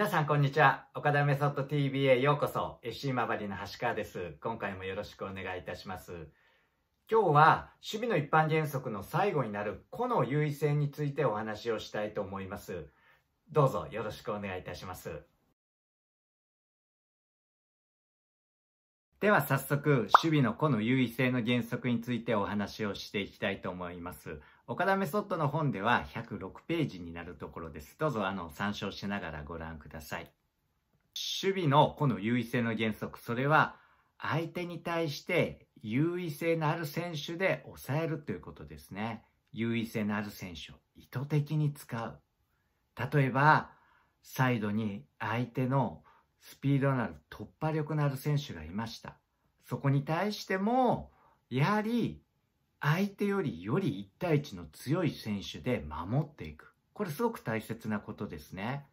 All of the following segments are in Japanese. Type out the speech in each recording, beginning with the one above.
皆さんこんにちは。岡田メソッド TV へようこそ。FC まばりの橋川です。今回もよろしくお願いいたします。今日は守備の一般原則の最後になる個の優位性についてお話をしたいと思います。どうぞよろしくお願いいたします。では早速、守備の個の優位性の原則についてお話をしていきたいと思います。岡田メソッドの本では106ページになるところです。どうぞあの参照しながらご覧ください。守備の個の優位性の原則、それは相手に対して優位性のある選手で抑えるということですね。優位性のある選手を意図的に使う。例えば、サイドに相手のスピードのある突破力のある選手がいました。そこに対しても、やはり相手よりより1対1の強い選手で守っていく。これすごく大切なことですね。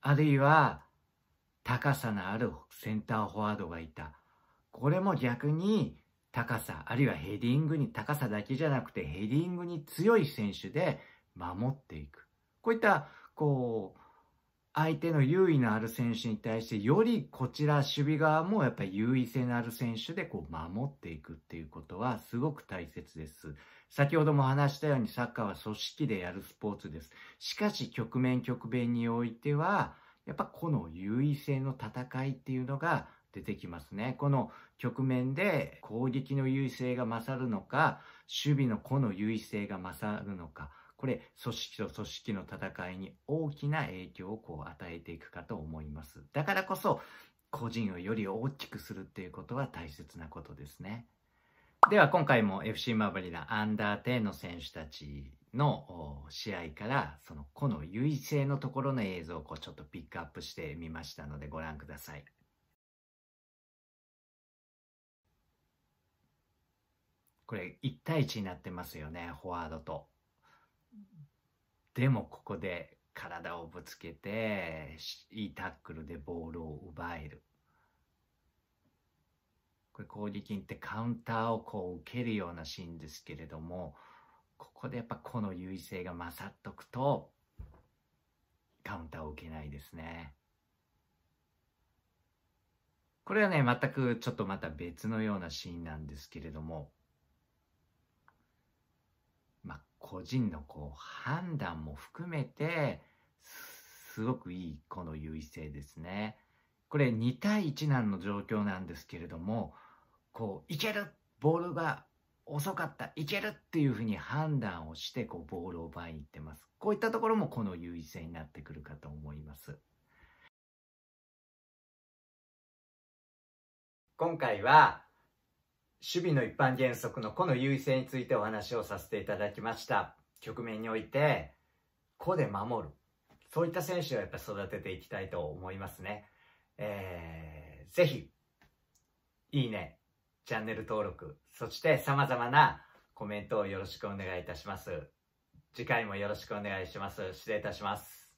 あるいは、高さのあるセンターフォワードがいた。これも逆に高さ、あるいはヘディングに、高さだけじゃなくてヘディングに強い選手で守っていく。こういった、こう、相手の優位のある選手に対してよりこちら守備側もやっぱり優位性のある選手でこう守っていくっていうことはすごく大切です。先ほども話したようにサッカーは組織でやるスポーツです。しかし局面局面においてはやっぱこの優位性の戦いっていうのが出てきますね。この局面で攻撃の優位性が勝るのか守備の個の優位性が勝るのか。これ、組織と組織の戦いに大きな影響をこう与えていくかと思います。だからこそ、個人をより大きくするっていうことは大切なことですね。では今回も FC マブリラアンダー10の選手たちの試合からその個の優位性のところの映像をこうちょっとピックアップしてみましたのでご覧ください。これ1対1になってますよね、フォワードと。でもここで体をぶつけて、いいタックルでボールを奪える。これ攻撃ってカウンターをこう受けるようなシーンですけれども、ここでやっぱこの優位性が勝っとくと、カウンターを受けないですね。これはね、全くちょっとまた別のようなシーンなんですけれども、個人のこう判断も含めてすごくいいこの優位性ですね。これ2対1なんの状況なんですけれどもこういけるボールが遅かったいけるっていうふうに判断をしてこうボールを奪いに行ってますこういったところもこの優位性になってくるかと思います今回は守備の一般原則の個の優位性についてお話をさせていただきました。局面において、個で守る。そういった選手をやっぱ育てていきたいと思いますね。えー、ぜひ、いいね、チャンネル登録、そして様々なコメントをよろしくお願いいたします。次回もよろしくお願いします。失礼いたします。